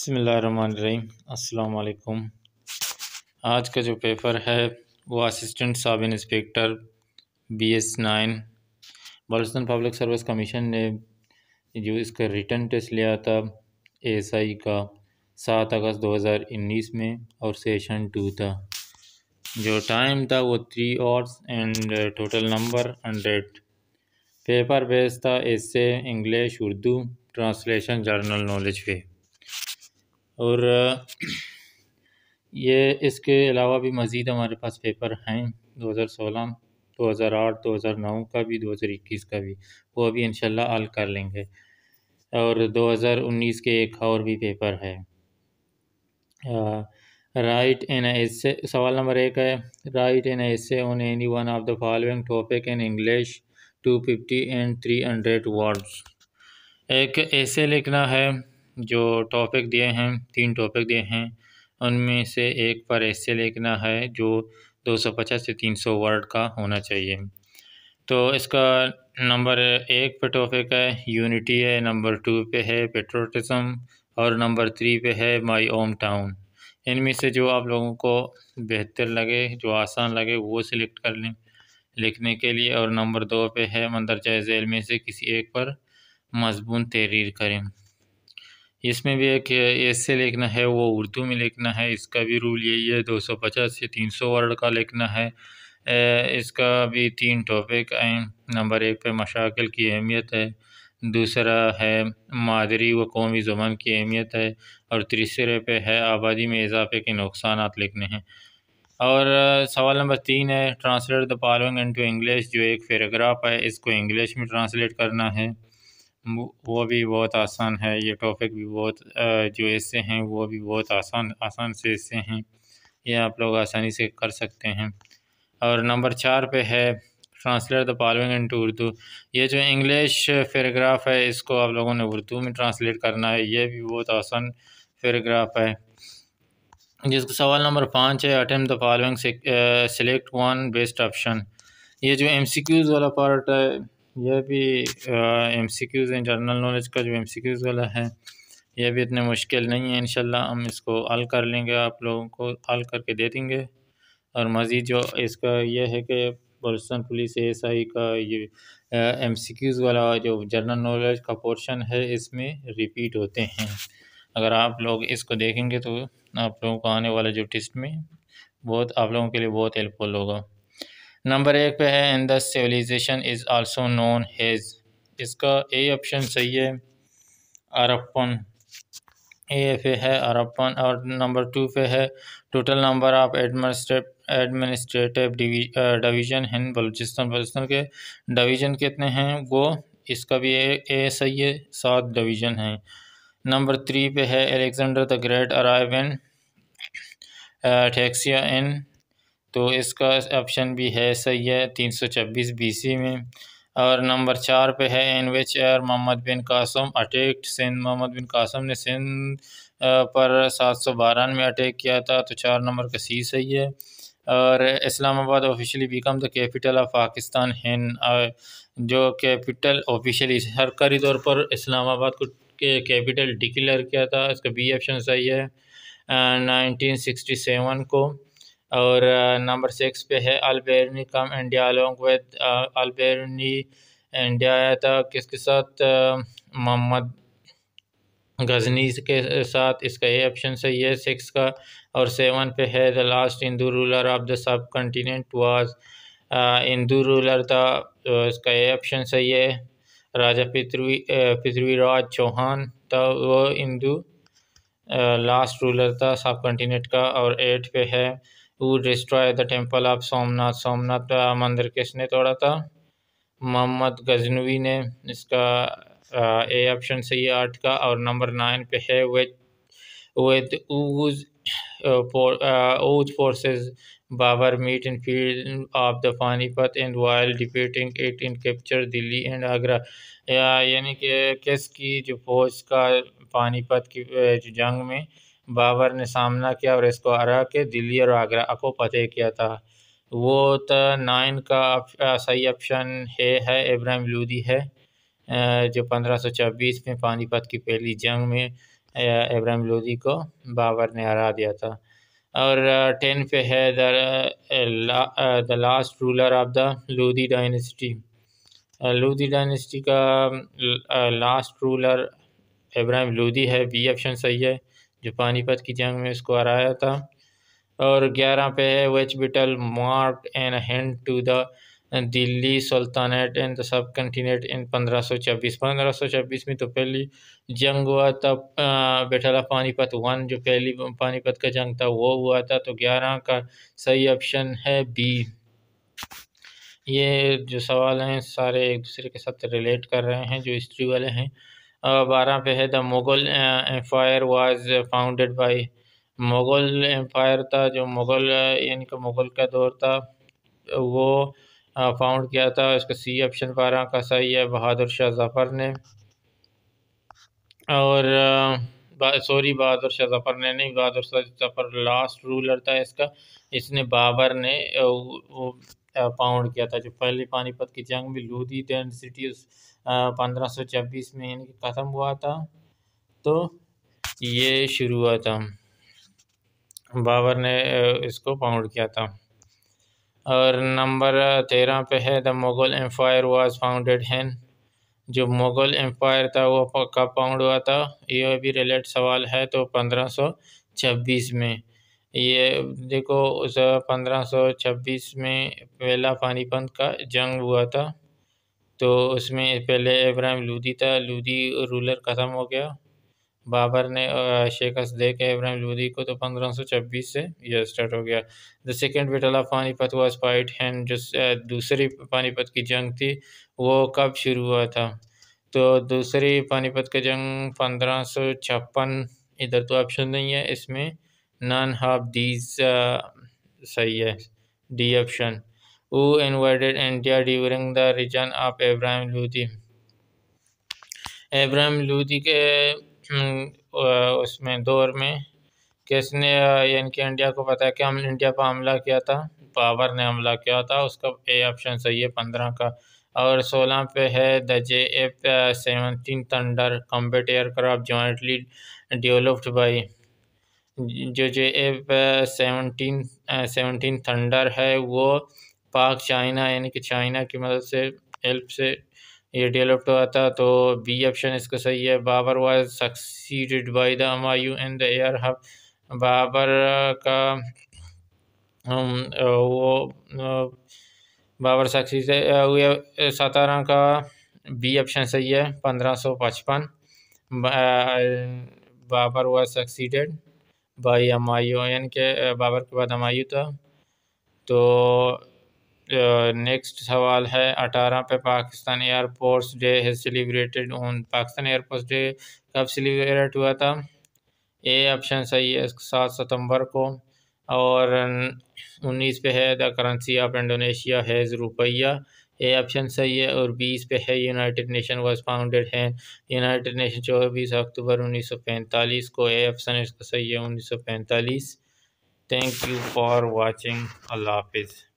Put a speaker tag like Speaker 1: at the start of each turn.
Speaker 1: बसमीम अल्लाम आज का जो पेपर है वो assistant sub inspector B S nine Balochistan public service commission ने जो इसका रिटर्न टेस्ट लिया था एस आई का सात अगस्त 2019 में और सेशन टू था जो टाइम था वो three hours and total number hundred paper based था इससे English Urdu translation general knowledge पे और ये इसके अलावा भी मज़ीद हमारे पास पेपर हैं 2016 2008 2009 का भी 2021 का भी वो अभी इन हल कर लेंगे और 2019 के एक और भी पेपर है राइट एन एस सवाल नंबर एक है write an essay on any one of the following topic in English two fifty and three hundred words एक ऐसे लिखना है जो टॉपिक दिए हैं तीन टॉपिक दिए हैं उनमें से एक पर ऐसे लिखना है जो 250 से 300 वर्ड का होना चाहिए तो इसका नंबर एक पे टॉपिक है यूनिटी है नंबर टू पे है पेट्रोटिज़म और नंबर थ्री पे है माय ओम टाउन इनमें से जो आप लोगों को बेहतर लगे जो आसान लगे वो सिलेक्ट कर लें लिखने के लिए और नंबर दो पे है मंदरजा झेल में से किसी एक पर मजबून तहरीर करें इसमें भी एक ऐसे लिखना है वो उर्दू में लिखना है इसका भी रूल यही है दो सौ पचास से तीन सौ वर्ड का लिखना है इसका भी तीन टॉपिक हैं नंबर एक पे मशाकिल की अहमियत है दूसरा है मादरी व कौमी ज़ुबान की अहमियत है और तीसरे पे है आबादी में इजाफे के नुकसान लिखने हैं और सवाल नंबर तीन है translate the following into English जो एक पैराग्राफ है इसको इंग्लिश में ट्रांसलेट करना है वो भी बहुत आसान है ये टॉपिक भी बहुत जो ऐसे हैं वो भी बहुत आसान आसान से ऐसे हैं ये आप लोग आसानी से कर सकते हैं और नंबर चार पे है translate the into Urdu ये जो इंग्लिश पैराग्राफ है इसको आप लोगों ने उर्दू में ट्रांसलेट करना है ये भी बहुत आसान पैराग्राफ है जिसको सवाल नंबर पाँच है attempt the following select one best option ये जो एमसीक्यूज़ वाला पार्ट है यह भी M C Qs internal knowledge का जो एम सी क्यूज़ वाला है यह भी इतने मुश्किल नहीं है इन हम इसको हल कर लेंगे आप लोगों को हल करके दे देंगे और मज़ीद जो इसका यह है कि बलुस्तान पुलिस एस आई का ये एम सी क्यूज़ वाला जो जनरल नॉलेज का पोर्शन है इसमें रिपीट होते हैं अगर आप लोग इसको देखेंगे तो आप लोगों को आने वाला जो टेस्ट में बहुत आप लोगों के लिए बहुत हेल्पफुल होगा नंबर एक पे है in the civilization is also known as इसका ए ऑप्शन सही है अरपन ए पे है अरपन और नंबर टू पे है total number of administrate administrative division हैं बलूचिस्तान बलूचिस्तान के डिवीज़न कितने हैं वो इसका भी ए, ए सही है सात डिवीज़न हैं नंबर थ्री पे है Alexander the great arrive in Taxila in तो इसका ऑप्शन भी है सही है तीन सौ छब्बीस सी में और नंबर चार पे है in which year Muhammad bin Qasim attacked Sindh Muhammad bin Qasim ने सिंध पर सात सौ बारह में अटैक किया था तो चार नंबर का सी सही है और Islamabad officially become the capital of Pakistan हिंद जो कैपिटल ऑफिशियली सरकारी तौर पर इस्लामाबाद को कैपिटल डिक्लेयर किया था इसका बी ऑप्शन सही है नाइनटीन सिक्सटी सेवन को और नंबर सिक्स पे है Alberuni come India along with Alberuni आया था किसके साथ मोहम्मद गजनी के साथ इसका ए ऑप्शन सही है सिक्स का और सेवन पे है the last Hindu ruler of the subcontinent was Hindu ruler था तो इसका ए ऑप्शन सही है राजा पृथ्वी पृथ्वीराज चौहान था वो इंदू लास्ट रूलर था सब कंटिनेंट का और एट पे है to destroy the temple of Somnath Somnath मंदिर किसने तोड़ा था मोहम्मद गजनवी ने इसका ए ऑप्शन सही है आठ का और नंबर नाइन पे है with with whose whose forces Babur meet in field of the Panipat and while defeating it in capture Delhi and Agra यानी कि किसकी जो फौज का पानीपत की uh, जंग में बाबर ने सामना किया और इसको हरा के दिल्ली और आगरा को फतेह किया था वो तो नाइन का सही ऑप्शन है है इब्राहिम लूदी है जो पंद्रह सौ छब्बीस में पानीपत की पहली जंग में इब्राहिम लूदी को बाबर ने हरा दिया था और टेन पे है the last ruler of the Lodi dynasty Lodi dynasty का लास्ट रूलर इब्राहिम लूदी है बी ऑप्शन सही है जो पानीपत की जंग में उसको हराया था और ग्यारह पे है which battle mark and end to the Delhi sultanate and the subcontinent in पंद्रह सौ छब्बीस पंद्रह सौ छब्बीस में तो पहली जंग हुआ था बेठाला पानीपत वन जो पहली पानीपत का जंग था वो हुआ था तो ग्यारह का सही ऑप्शन है बी ये जो सवाल हैं सारे एक दूसरे के साथ रिलेट कर रहे हैं जो हिस्ट्री वाले हैं बारह पे है the Mughal empire was founded by Mughal empire था जो मुग़ल यानी कि मुग़ल का दौर था वो फाउंड किया था इसका सी ऑप्शन बारह का सही है बहादुर शाह जफ़र ने और बा, सॉरी बहादुर शाह जफ़र ने नहीं बहादुर शाह जफ़र लास्ट रूलर था इसका इसने बाबर ने वो, वो पाउंड किया था जो पहले पानीपत की जंग में लोधी सिटी पंद्रह सौ छब्बीस में यानी कि ख़त्म हुआ था तो ये शुरू हुआ था बाबर ने इसको पाउंड किया था और नंबर तेरह पे है the Mughal empire was founded हैं जो मुग़ल एम्पायर था वो कब पाउंड हुआ था ये भी रिलेट सवाल है तो पंद्रह सौ छब्बीस में ये देखो उस पंद्रह सौ छब्बीस में पहला पानीपत का जंग हुआ था तो उसमें पहले इब्राहिम लूदी था लूदी रूलर ख़त्म हो गया बाबर ने शेखस दे के इब्राहिम लूदी को तो पंद्रह सौ छब्बीस से यह स्टार्ट हो गया the second battle of Panipat was fight and जो दूसरी पानीपत की जंग थी वो कब शुरू हुआ था तो दूसरी पानीपत की जंग पंद्रह सौ छप्पन इधर तो ऑप्शन नहीं है इसमें none of these uh, say yes D option who invaded India during the region of Abraham Ludi Ibrahim Lodi के हम्म, उसमें दौर में किसने यानी कि इंडिया को पता है कि हम इंडिया पर हमला किया था बाबर ने हमला किया था उसका ए ऑप्शन सही है पंद्रह का और सोलह पे है the J F seventeen thunder combat aircraft jointly developed by जो J F seventeen seventeen thunder है वो पाक चाइना यानी कि चाइना की मदद से हेल्प से ये डेवलप हुआ था तो बी ऑप्शन इसका सही है Babur was succeeded by the यू इन द एयर हब बाबर का um, uh, वो बाबर सक्सी से हुए uh, सतारा का बी ऑप्शन सही है पंद्रह सौ पचपन बाबर वाज सक्सीडेड भाई एन के बाबर के बाद हमायूं था तो नेक्स्ट सवाल है अठारह पे पाकिस्तान एयरफोर्स डे है celebrated on Pakistan air force day कब सेलिब्रेट हुआ था ए ऑप्शन सही है सात सितंबर को और उन्नीस पे है the currency of Indonesia has रुपया ए ऑप्शन सही है और बीस पे है यूनाइटेड नेशन वाज फाउंडेड है यूनाइटेड नेशन चौबीस अक्टूबर उन्नीस सौ पैंतालीस को ए ऑप्शन इसका सही है उन्नीस सौ पैंतालीस थैंक यू फॉर वाचिंग अल्लाह हाफिज़